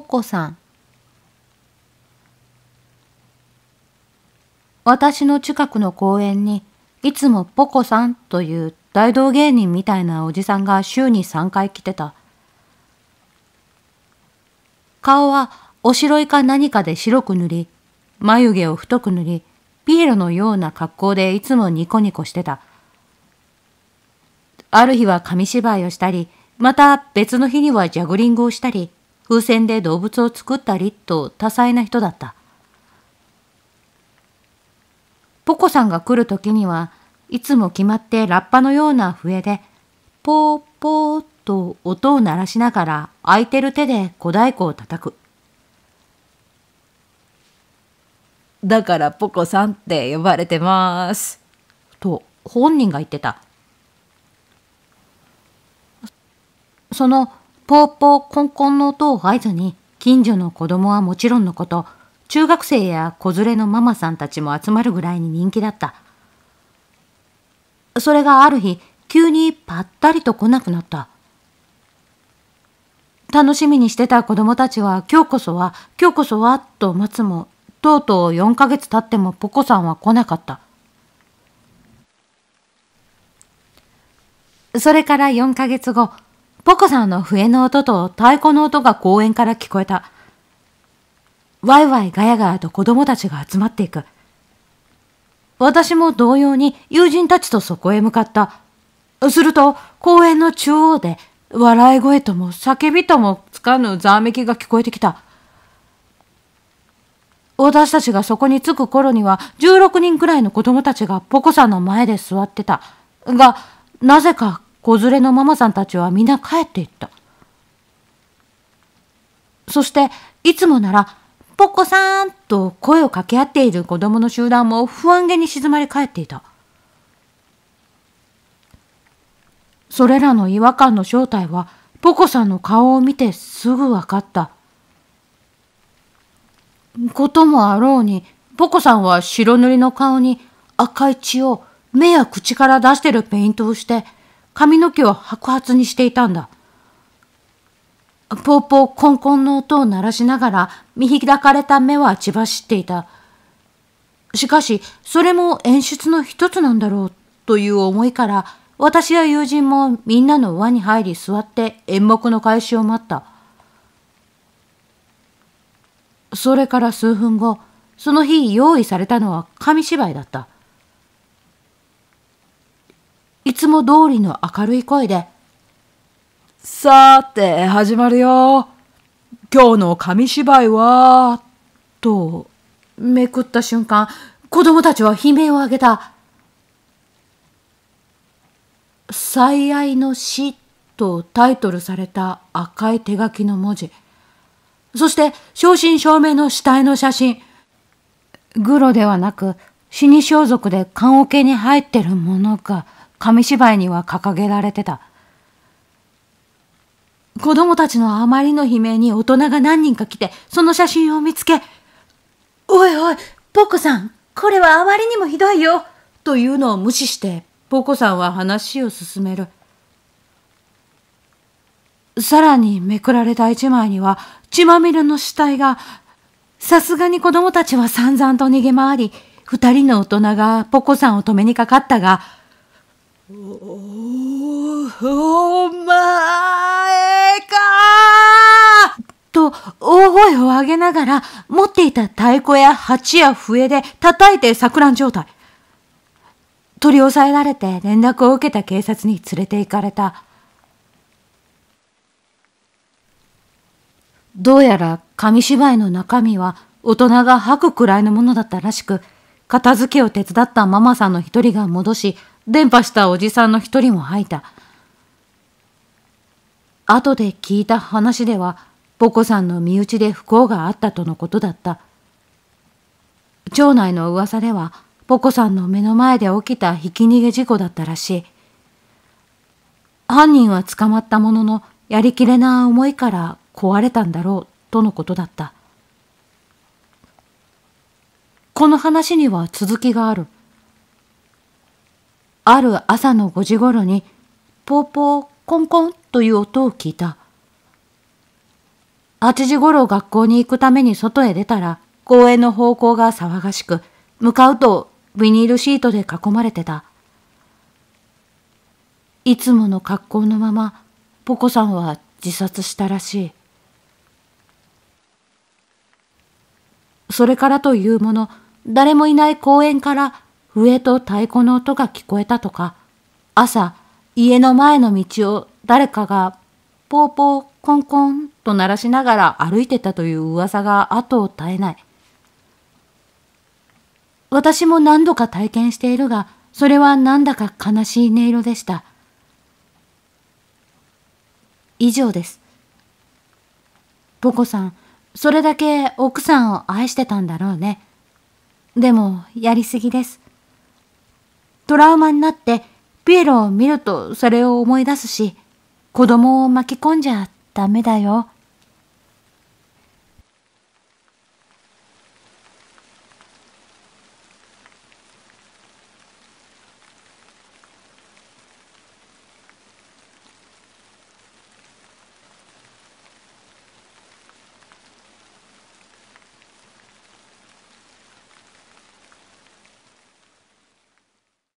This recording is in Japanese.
ココさん。私の近くの公園に、いつもポコさんという大道芸人みたいなおじさんが週に3回来てた。顔はおしろいか何かで白く塗り、眉毛を太く塗り、ピエロのような格好でいつもニコニコしてた。ある日は紙芝居をしたり、また別の日にはジャグリングをしたり、風船で動物を作ったりと多彩な人だった。ポコさんが来る時にはいつも決まってラッパのような笛でポーポーと音を鳴らしながら空いてる手で小太鼓を叩く。だからポコさんって呼ばれてます。と本人が言ってた。そのぽーぽーコンコンの音を合図に、近所の子供はもちろんのこと、中学生や子連れのママさんたちも集まるぐらいに人気だった。それがある日、急にぱったりと来なくなった。楽しみにしてた子供たちは今日こそは、今日こそは、と待つも、とうとう4ヶ月経ってもポコさんは来なかった。それから4ヶ月後、ポコさんの笛の音と太鼓の音が公園から聞こえた。ワイワイガヤガヤと子供たちが集まっていく。私も同様に友人たちとそこへ向かった。すると、公園の中央で、笑い声とも叫びともつかぬざわめきが聞こえてきた。私たちがそこに着く頃には、16人くらいの子供たちがポコさんの前で座ってた。が、なぜか子連れのママさんたちは皆帰っていった。そして、いつもなら、ポッコさんと声を掛け合っている子供の集団も不安げに静まり返っていた。それらの違和感の正体は、ポコさんの顔を見てすぐ分かった。こともあろうに、ポコさんは白塗りの顔に赤い血を目や口から出してるペイントをして、髪の毛を白髪にしていたんだ。ぽーぽーコンコンの音を鳴らしながら見開かれた目は血走っていた。しかし、それも演出の一つなんだろうという思いから、私や友人もみんなの輪に入り座って演目の開始を待った。それから数分後、その日用意されたのは紙芝居だった。つも通りの明るい声で、さて、始まるよ。今日の紙芝居は、と、めくった瞬間、子供たちは悲鳴を上げた。最愛の死とタイトルされた赤い手書きの文字。そして正真正銘の死体の写真。グロではなく死に装束で棺桶に入ってるものが紙芝居には掲げられてた。子供たちのあまりの悲鳴に大人が何人か来て、その写真を見つけ、おいおい、ポコさん、これはあまりにもひどいよ、というのを無視して、ポコさんは話を進める。さらにめくられた一枚には、血まみれの死体が、さすがに子供たちは散々と逃げ回り、二人の大人がポコさんを止めにかかったが、おお前かと大声を上げながら持っていた太鼓や鉢や笛で叩いて錯乱状態取り押さえられて連絡を受けた警察に連れて行かれたどうやら紙芝居の中身は大人が吐くくらいのものだったらしく片付けを手伝ったママさんの一人が戻し電波したおじさんの一人も吐いた。後で聞いた話では、ポコさんの身内で不幸があったとのことだった。町内の噂では、ポコさんの目の前で起きたひき逃げ事故だったらしい。犯人は捕まったものの、やりきれな思いから壊れたんだろう、とのことだった。この話には続きがある。ある朝の5時ごろに、ぽーぽーコンコンという音を聞いた。8時ごろ学校に行くために外へ出たら、公園の方向が騒がしく、向かうとビニールシートで囲まれてた。いつもの格好のまま、ポコさんは自殺したらしい。それからというもの、誰もいない公園から笛と太鼓の音が聞こえたとか、朝、家の前の道を誰かがポーポーコンコンと鳴らしながら歩いてたという噂が後を絶えない。私も何度か体験しているが、それはなんだか悲しい音色でした。以上です。ポコさん、それだけ奥さんを愛してたんだろうね。でも、やりすぎです。トラウマになってピエロを見るとそれを思い出すし、子供を巻き込んじゃダメだよ。